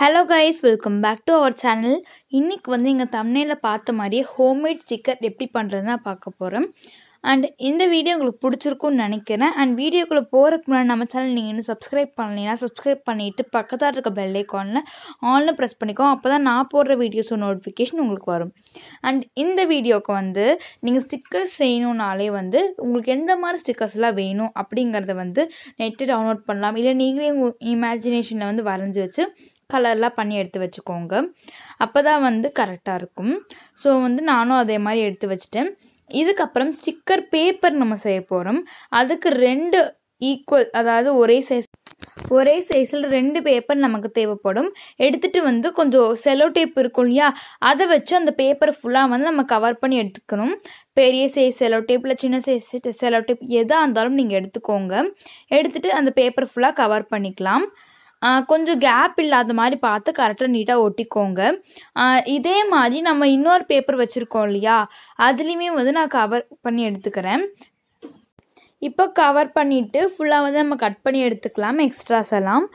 hello guys welcome back to our channel இன்றைக்கி வந்து எங்கள் தமிழில் பார்த்த மாதிரியே ஹோம்மேட் ஸ்டிக்கர் எப்படி பண்ணுறதுனா பார்க்க போகிறோம் அண்ட் இந்த வீடியோ உங்களுக்கு பிடிச்சிருக்கும்னு நினைக்கிறேன் அண்ட் வீடியோக்குள்ளே போகிறதுக்கு முன்னாடி நம்ம சேனல் நீங்கள் இன்னும் சப்ஸ்கிரைப் பண்ணலைன்னா சப்ஸ்கிரைப் பண்ணிவிட்டு பக்கத்தில் இருக்க பெல் ஐக்கானில் ஆன்லைன் ப்ரெஸ் பண்ணிக்கோ அப்போ தான் நான் போடுற வீடியோஸும் நோட்டிஃபிகேஷன் உங்களுக்கு வரும் அண்ட் இந்த வீடியோவுக்கு வந்து நீங்கள் ஸ்டிக்கர்ஸ் செய்யணுன்னாலே வந்து உங்களுக்கு எந்த மாதிரி ஸ்டிக்கர்ஸ்லாம் வேணும் அப்படிங்கிறத வந்து நெட்டு டவுன்லோட் பண்ணலாம் இல்லை நீங்களே உங்கள் இமேஜினேஷனில் வந்து வரைஞ்சி வச்சு கலர்லாம் பண்ணி எடுத்து வச்சுக்கோங்க அப்போ தான் வந்து கரெக்டாக இருக்கும் ஸோ வந்து நானும் அதே மாதிரி எடுத்து வச்சுட்டேன் இதுக்கப்புறம் ஸ்டிக்கர் பேப்பர் நம்ம செய்ய போகிறோம் அதுக்கு ரெண்டு ஈக்குவல் அதாவது ஒரே சைஸ் ஒரே சைஸில் ரெண்டு பேப்பர் நமக்கு தேவைப்படும் எடுத்துகிட்டு வந்து கொஞ்சம் செலோ டேப் இருக்கும் இல்லையா அதை வச்சு அந்த பேப்பரை ஃபுல்லாக வந்து நம்ம கவர் பண்ணி எடுத்துக்கணும் பெரிய சைஸ் செலோ டேப் இல்லை சின்ன சைஸ் செலோ டேப் எதாக இருந்தாலும் நீங்கள் எடுத்துக்கோங்க எடுத்துகிட்டு அந்த பேப்பர் ஃபுல்லாக கவர் பண்ணிக்கலாம் கொஞ்சம் கேப் இல்லாத மாதிரி பார்த்து கரெக்டாக நீட்டாக ஒட்டிக்கோங்க இதே மாதிரி நம்ம இன்னொரு பேப்பர் வச்சுருக்கோம் இல்லையா அதுலேயுமே வந்து நான் கவர் பண்ணி எடுத்துக்கிறேன் இப்போ கவர் பண்ணிவிட்டு ஃபுல்லாக வந்து நம்ம கட் பண்ணி எடுத்துக்கலாம் எக்ஸ்ட்ராஸ் எல்லாம்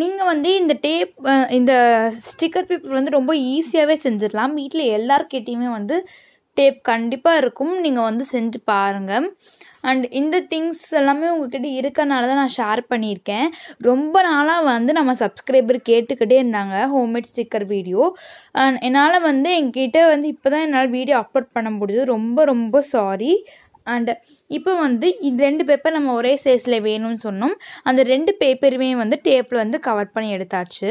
நீங்கள் வந்து இந்த டேப் இந்த ஸ்டிக்கர் பேப்பர் வந்து ரொம்ப ஈஸியாகவே செஞ்சிடலாம் வீட்டில் எல்லார்கிட்டேயுமே வந்து டேப் கண்டிப்பாக இருக்கும் நீங்கள் வந்து செஞ்சு பாருங்கள் அண்ட் இந்த திங்ஸ் எல்லாமே உங்ககிட்ட இருக்கனால தான் நான் ஷேர் பண்ணியிருக்கேன் ரொம்ப நாளாக வந்து நம்ம சப்ஸ்கிரைபர் கேட்டுக்கிட்டே இருந்தாங்க ஹோம்மேட் ஸ்டிக்கர் வீடியோ அண்ட் என்னால் வந்து என்கிட்ட வந்து இப்போ தான் என்னால் வீடியோ அப்லோட் பண்ண முடியுது ரொம்ப ரொம்ப சாரி அண்ட் இப்போ வந்து இது ரெண்டு பேப்பர் நம்ம ஒரே சைஸில் வேணும்னு சொன்னோம் அந்த ரெண்டு பேப்பருமே வந்து டேப்பில் வந்து கவர் பண்ணி எடுத்தாச்சு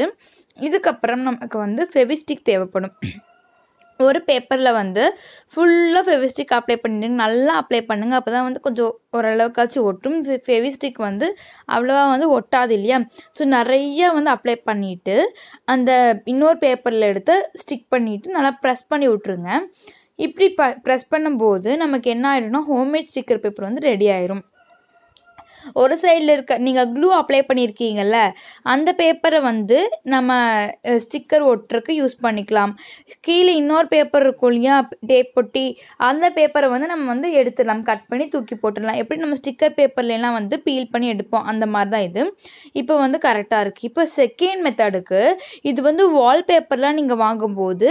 இதுக்கப்புறம் நமக்கு வந்து ஃபெவிஸ்டிக் தேவைப்படும் ஒரு பேப்பரில் வந்து ஃபுல்லாக ஃபெவிஸ்டிக் அப்ளை பண்ணிட்டு நல்லா அப்ளை பண்ணுங்கள் அப்போ தான் வந்து கொஞ்சம் ஓரளவுக்காச்சும் ஒட்டும் ஃபெவிஸ்டிக் வந்து அவ்வளோவா வந்து ஒட்டாது இல்லையா ஸோ நிறைய வந்து அப்ளை பண்ணிவிட்டு அந்த இன்னொரு பேப்பரில் எடுத்து ஸ்டிக் பண்ணிவிட்டு நல்லா ப்ரெஸ் பண்ணி விட்ருங்க இப்படி ப ப்ரெஸ் பண்ணும்போது நமக்கு என்ன ஆகிடும்னா ஹோம்மேட் ஸ்டிக்கர் பேப்பர் வந்து ரெடி ஆயிரும் ஒரு சைடில் இருக்க நீங்கள் க்ளூ அப்ளை பண்ணியிருக்கீங்கல்ல அந்த பேப்பரை வந்து நம்ம ஸ்டிக்கர் ஒட்டுறதுக்கு யூஸ் பண்ணிக்கலாம் கீழே இன்னொரு பேப்பர் இருக்கும் இல்லையா டேப் பொட்டி அந்த பேப்பரை வந்து நம்ம வந்து எடுத்துடலாம் கட் பண்ணி தூக்கி போட்டுடலாம் எப்படி நம்ம ஸ்டிக்கர் பேப்பர்லாம் வந்து பீல் பண்ணி எடுப்போம் அந்த மாதிரி தான் இது இப்போ வந்து கரெக்டாக இருக்குது இப்போ செகண்ட் மெத்தடுக்கு இது வந்து வால்பேப்பர்லாம் நீங்கள் வாங்கும்போது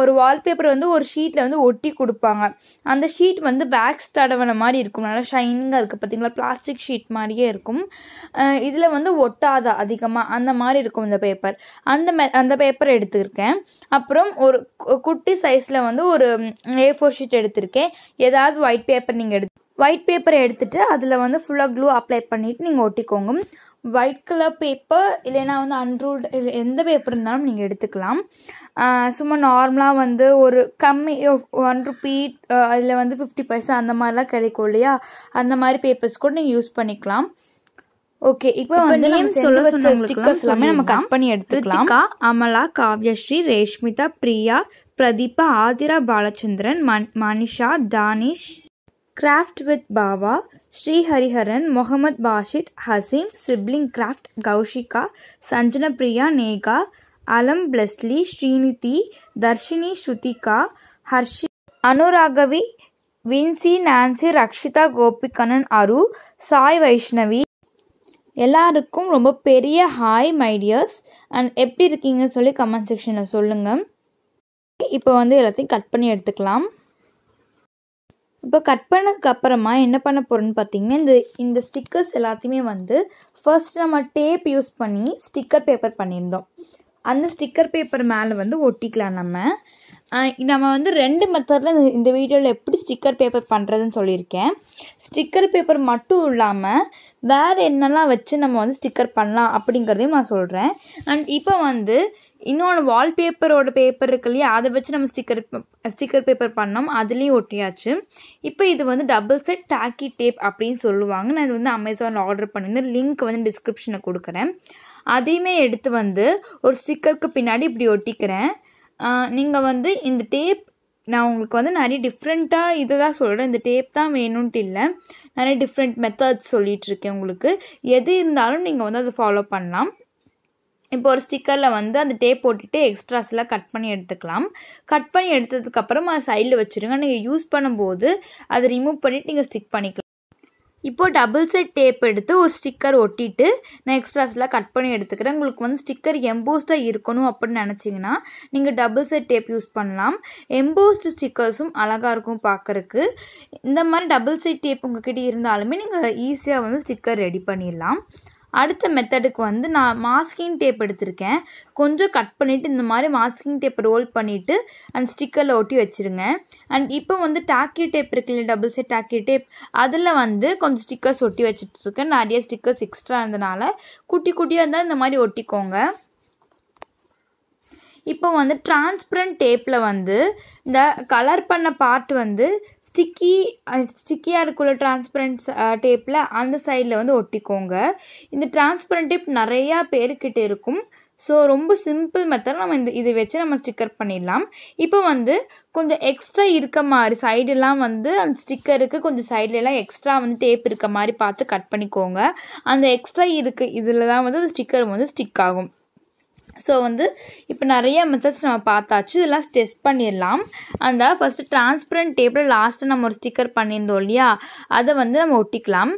ஒரு வால் பேப்பர் வந்து ஒரு ஷீட்டில் வந்து ஒட்டி கொடுப்பாங்க அந்த ஷீட் வந்து பேக்ஸ் தடவன மாதிரி இருக்கும் நல்லா ஷைனிங்காக இருக்குது பார்த்தீங்களா பிளாஸ்டிக் ஷீட் ஷீட் மாதிரியே இருக்கும் இதில் வந்து ஒட்டாத அதிகமாக அந்த மாதிரி இருக்கும் இந்த பேப்பர் அந்த மே அந்த பேப்பர் எடுத்துருக்கேன் அப்புறம் ஒரு குட்டி சைஸில் வந்து ஒரு ஏ ஃபோர் ஷீட் எடுத்திருக்கேன் ஏதாவது ஒயிட் பேப்பர் நீங்கள் எடுத்து ஒயிட் பேப்பரை எடுத்துகிட்டு அதில் வந்து ஃபுல்லாக க்ளூ அப்ளை பண்ணிவிட்டு நீங்கள் ஒட்டிக்கோங்க ஒயிட் கலர் பேப்பர் இல்லைன்னா வந்து அன்ரூல்டு இது எந்த பேப்பர் இருந்தாலும் நீங்கள் எடுத்துக்கலாம் சும்மா நார்மலாக வந்து ஒரு கம்மி ஒன் ருபி அதில் வந்து ஃபிஃப்டி பைசா அந்த மாதிரிலாம் கிடைக்கும் இல்லையா அந்த மாதிரி பேப்பர்ஸ் கூட நீங்கள் யூஸ் பண்ணிக்கலாம் ஓகே இப்போ வந்து நேம் எல்லாமே நம்ம கம்பெனி எடுத்துக்கலாம் அமலா காவ்யஸ்ரீ ரேஷ்மிதா பிரியா பிரதீபா ஆதிரா பாலச்சந்திரன் மன் Manisha Danish craft with Bava Srihariharan Mohammed Bashith Haseem sibling craft Kaushika Sanjana Priya Neha Alam பிளஸ்லி ஸ்ரீநிதி தர்ஷினி ஸ்ருதிகா ஹர்ஷி அனுராகவி வின்சி நான்சி ரக்ஷிதா கோபிகணன் அரு சாய் வைஷ்ணவி எல்லாருக்கும் ரொம்ப பெரிய ஹாய் மைடியாஸ் அண்ட் எப்படி இருக்கீங்கன்னு சொல்லி கமெண்ட் செக்ஷனில் சொல்லுங்கள் இப்போ வந்து எல்லாத்தையும் கட் பண்ணி எடுத்துக்கலாம் இப்போ கட் பண்ணதுக்கப்புறமா என்ன பண்ண போகிறோன்னு பார்த்தீங்கன்னா இந்த இந்த ஸ்டிக்கர்ஸ் எல்லாத்தையுமே வந்து ஃபர்ஸ்ட் நம்ம டேப் யூஸ் பண்ணி ஸ்டிக்கர் பேப்பர் பண்ணியிருந்தோம் அந்த ஸ்டிக்கர் பேப்பர் மேலே வந்து ஒட்டிக்கலாம் நம்ம நம்ம வந்து ரெண்டு மெத்தடில் இந்த வீடியோவில் எப்படி ஸ்டிக்கர் பேப்பர் பண்ணுறதுன்னு சொல்லியிருக்கேன் ஸ்டிக்கர் பேப்பர் மட்டும் இல்லாமல் வேறு என்னெல்லாம் வச்சு நம்ம வந்து ஸ்டிக்கர் பண்ணலாம் அப்படிங்கிறதையும் நான் சொல்கிறேன் அண்ட் இப்போ வந்து இன்னொன்று வால்பேப்பரோட பேப்பர் இருக்கு இல்லையா அதை வச்சு நம்ம ஸ்டிக்கர் ஸ்டிக்கர் பேப்பர் பண்ணோம் அதுலேயும் ஒட்டியாச்சு இப்போ இது வந்து டபுள் செட் டாக்கி டேப் அப்படின்னு சொல்லுவாங்க நான் இது வந்து அமேசானில் ஆர்டர் பண்ணியிருந்தேன் லிங்க் வந்து டிஸ்கிரிப்ஷனில் கொடுக்குறேன் அதையுமே எடுத்து வந்து ஒரு ஸ்டிக்கருக்கு பின்னாடி இப்படி ஒட்டிக்கிறேன் நீங்கள் வந்து இந்த டேப் நான் உங்களுக்கு வந்து நிறைய டிஃப்ரெண்ட்டாக இதை தான் சொல்கிறேன் இந்த டேப் தான் வேணும்ன்ட்டு இல்லை நிறைய டிஃப்ரெண்ட் மெத்தட்ஸ் சொல்லிகிட்ருக்கேன் உங்களுக்கு எது இருந்தாலும் நீங்கள் வந்து அதை ஃபாலோ பண்ணலாம் இப்போ ஒரு ஸ்டிக்கரில் வந்து அந்த டேப் போட்டுட்டு எக்ஸ்ட்ராஸ்லாம் கட் பண்ணி எடுத்துக்கலாம் கட் பண்ணி எடுத்ததுக்கப்புறம் அது சைடில் வச்சுருங்க நீங்கள் யூஸ் பண்ணும்போது அதை ரிமூவ் பண்ணிவிட்டு நீங்கள் ஸ்டிக் பண்ணிக்கலாம் இப்போது டபுள் செட் டேப் எடுத்து ஒரு ஸ்டிக்கர் ஒட்டிட்டு நான் எக்ஸ்ட்ராஸ்லாம் கட் பண்ணி எடுத்துக்கிறேன் உங்களுக்கு வந்து ஸ்டிக்கர் எம்போஸ்டாக இருக்கணும் அப்படின்னு நினச்சிங்கன்னா நீங்கள் டபுள் செட் டேப் யூஸ் பண்ணலாம் எம்போஸ்டு ஸ்டிக்கர்ஸும் அழகாக இருக்கும் பார்க்குறக்கு இந்த மாதிரி டபுள் செட் டேப் உங்ககிட்ட இருந்தாலுமே நீங்கள் ஈஸியாக வந்து ஸ்டிக்கர் ரெடி பண்ணிடலாம் அடுத்த மெத்தடுக்கு வந்து நான் மாஸ்கிங் டேப் எடுத்திருக்கேன் கொஞ்சம் கட் பண்ணிவிட்டு இந்த மாதிரி மாஸ்கிங் டேப் ரோல் பண்ணிவிட்டு அந்த ஸ்டிக்கரில் ஒட்டி வச்சுருங்க அண்ட் இப்போ வந்து டாக்கி டேப் இருக்குல்ல டபுள் சைட் டாக்கி டேப் அதில் வந்து கொஞ்சம் ஸ்டிக்கர்ஸ் ஒட்டி வச்சுட்ருக்கேன் நிறைய ஸ்டிக்கர்ஸ் எக்ஸ்ட்ரா இருந்தனால குட்டி குட்டியாக இருந்தால் இந்த மாதிரி ஒட்டிக்கோங்க இப்போ வந்து டிரான்ஸ்பரண்ட் டேப்பில் வந்து இந்த கலர் பண்ண பார்ட் வந்து ஸ்டிக்கி ஸ்டிக்கியாக இருக்குள்ள டிரான்ஸ்பரண்ட் டேப்பில் அந்த சைடில் வந்து ஒட்டிக்கோங்க இந்த ட்ரான்ஸ்பரண்ட் டேப் நிறையா பேருக்கிட்ட இருக்கும் ஸோ ரொம்ப சிம்பிள் மெத்தட் நம்ம இந்த இதை வச்சு நம்ம ஸ்டிக்கர் பண்ணிடலாம் இப்போ வந்து கொஞ்சம் எக்ஸ்ட்ரா இருக்க மாதிரி சைடெல்லாம் வந்து அந்த ஸ்டிக்கருக்கு கொஞ்சம் சைட்லலாம் எக்ஸ்ட்ரா வந்து டேப் இருக்க மாதிரி பார்த்து கட் பண்ணிக்கோங்க அந்த எக்ஸ்ட்ரா இருக்குது இதில் தான் வந்து அந்த ஸ்டிக்கர் வந்து ஸ்டிக் ஆகும் ஸோ வந்து இப்போ நிறைய மெத்தட்ஸ் நம்ம பார்த்தாச்சு இதெல்லாம் டெஸ்ட் பண்ணிடலாம் அந்த ஃபஸ்ட்டு டிரான்ஸ்பரண்ட் டேபிள் லாஸ்ட்டு நம்ம ஒரு ஸ்டிக்கர் பண்ணியிருந்தோம் இல்லையா அதை வந்து நம்ம ஒட்டிக்கலாம்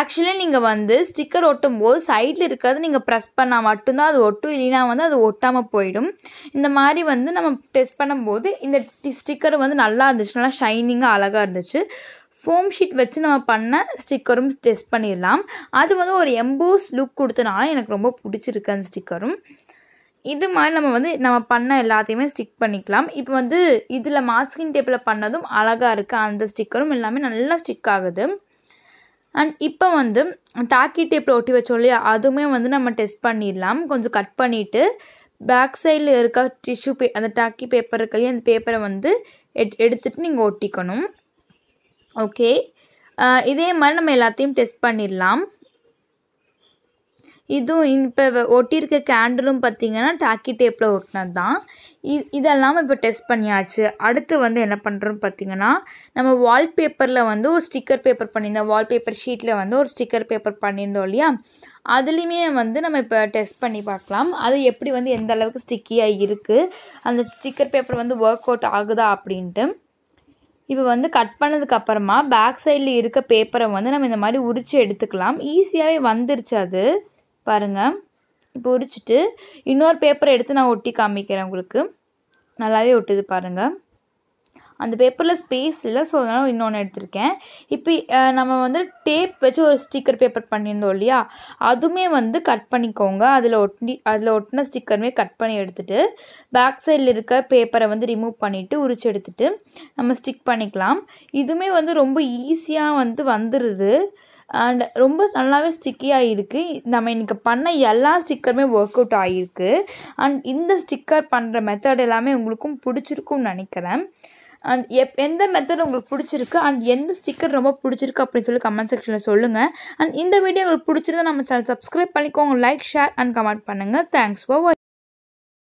ஆக்சுவலி நீங்கள் வந்து ஸ்டிக்கர் ஒட்டும் போது சைடில் இருக்கிறது நீங்கள் ப்ரெஸ் பண்ணால் மட்டும்தான் அது ஒட்டும் இல்லைனா வந்து அது ஒட்டாமல் போயிடும் இந்த மாதிரி வந்து நம்ம டெஸ்ட் பண்ணும்போது இந்த ஸ்டிக்கர் வந்து நல்லா இருந்துச்சு நல்லா ஷைனிங்காக அழகாக இருந்துச்சு ஃபோம் ஷீட் வச்சு நம்ம பண்ண ஸ்டிக்கரும் டெஸ்ட் பண்ணிடலாம் அது வந்து ஒரு எம்போஸ் லுக் கொடுத்தனால எனக்கு ரொம்ப பிடிச்சிருக்கு அந்த ஸ்டிக்கரும் இது மாதிரி நம்ம வந்து நம்ம பண்ண எல்லாத்தையுமே ஸ்டிக் பண்ணிக்கலாம் இப்போ வந்து இதில் மாஸ்கின் டேப்பில் பண்ணதும் அழகாக இருக்குது அந்த ஸ்டிக்கரும் எல்லாமே நல்லா ஸ்டிக் ஆகுது அண்ட் இப்போ வந்து டாக்கி டேப்பில் ஒட்டி வச்சோம் இல்லையா அதுவுமே வந்து நம்ம டெஸ்ட் பண்ணிடலாம் கொஞ்சம் கட் பண்ணிவிட்டு பேக் சைடில் இருக்க டிஷ்யூ பே அந்த டாக்கி பேப்பர் இருக்கலையே அந்த பேப்பரை வந்து எட் எடுத்துகிட்டு நீங்கள் ஒட்டிக்கணும் ஓகே இதே மாதிரி நம்ம எல்லாத்தையும் டெஸ்ட் பண்ணிடலாம் இதுவும் இப்போ ஒட்டியிருக்க கேண்டிலும் பார்த்தீங்கன்னா டாக்கி டேப்பில் ஒட்டினது தான் இ இதெல்லாம் இப்போ டெஸ்ட் பண்ணியாச்சு அடுத்து வந்து என்ன பண்ணுறோம் பார்த்தீங்கன்னா நம்ம வால்பேப்பரில் வந்து ஒரு ஸ்டிக்கர் பேப்பர் பண்ணியிருந்தோம் வால்பேப்பர் ஷீட்டில் வந்து ஒரு ஸ்டிக்கர் பேப்பர் பண்ணியிருந்தோம் இல்லையா அதுலேயுமே வந்து நம்ம இப்போ டெஸ்ட் பண்ணி பார்க்கலாம் அது எப்படி வந்து எந்த அளவுக்கு ஸ்டிக்கியாக இருக்குது அந்த ஸ்டிக்கர் பேப்பர் வந்து ஒர்க் அவுட் ஆகுதா அப்படின்ட்டு இப்போ வந்து கட் பண்ணதுக்கப்புறமா பேக் சைடில் இருக்க பேப்பரை வந்து நம்ம இந்த மாதிரி உரித்து எடுத்துக்கலாம் ஈஸியாகவே வந்துருச்சு அது பாருங்கள் இப்போ உரிச்சிட்டு இன்னொரு பேப்பரை எடுத்து நான் ஒட்டி காமிக்கிறேன் உங்களுக்கு நல்லாவே ஒட்டுது பாருங்கள் அந்த பேப்பரில் ஸ்பேஸ் இல்லை ஸோ அதனால் இன்னொன்று எடுத்திருக்கேன் இப்போ நம்ம வந்து டேப் வச்சு ஒரு ஸ்டிக்கர் பேப்பர் பண்ணியிருந்தோம் இல்லையா அதுவுமே வந்து கட் பண்ணிக்கோங்க அதில் ஒட்டி அதில் ஒட்டின ஸ்டிக்கருமே கட் பண்ணி எடுத்துகிட்டு பேக் சைடில் இருக்க பேப்பரை வந்து ரிமூவ் பண்ணிவிட்டு உரிச்சு எடுத்துகிட்டு நம்ம ஸ்டிக் பண்ணிக்கலாம் இதுவுமே வந்து ரொம்ப ஈஸியாக வந்து வந்துடுது அண்ட் ரொம்ப நல்லாவே ஸ்டிக்கியாக இருக்குது நம்ம இன்றைக்கி பண்ண எல்லா ஸ்டிக்கருமே ஒர்க் அவுட் ஆகியிருக்கு அண்ட் இந்த ஸ்டிக்கர் பண்ணுற மெத்தட் எல்லாமே உங்களுக்கும் பிடிச்சிருக்கும்னு நினைக்கிறேன் அண்ட் எப் எந்த மெத்தட் உங்களுக்கு பிடிச்சிருக்கு அண்ட் எந்த ஸ்டிக்கர் ரொம்ப பிடிச்சிருக்கு அப்படின்னு சொல்லி கமெண்ட் செக்ஷனில் சொல்லுங்கள் அண்ட் இந்த வீடியோ உங்களுக்கு பிடிச்சிருந்தா நம்ம சேனல் சப்ஸ்கிரைப் பண்ணிக்கோங்க லைக் ஷேர் அண்ட் கமெண்ட் பண்ணுங்கள் தேங்க்ஸ் ஃபார்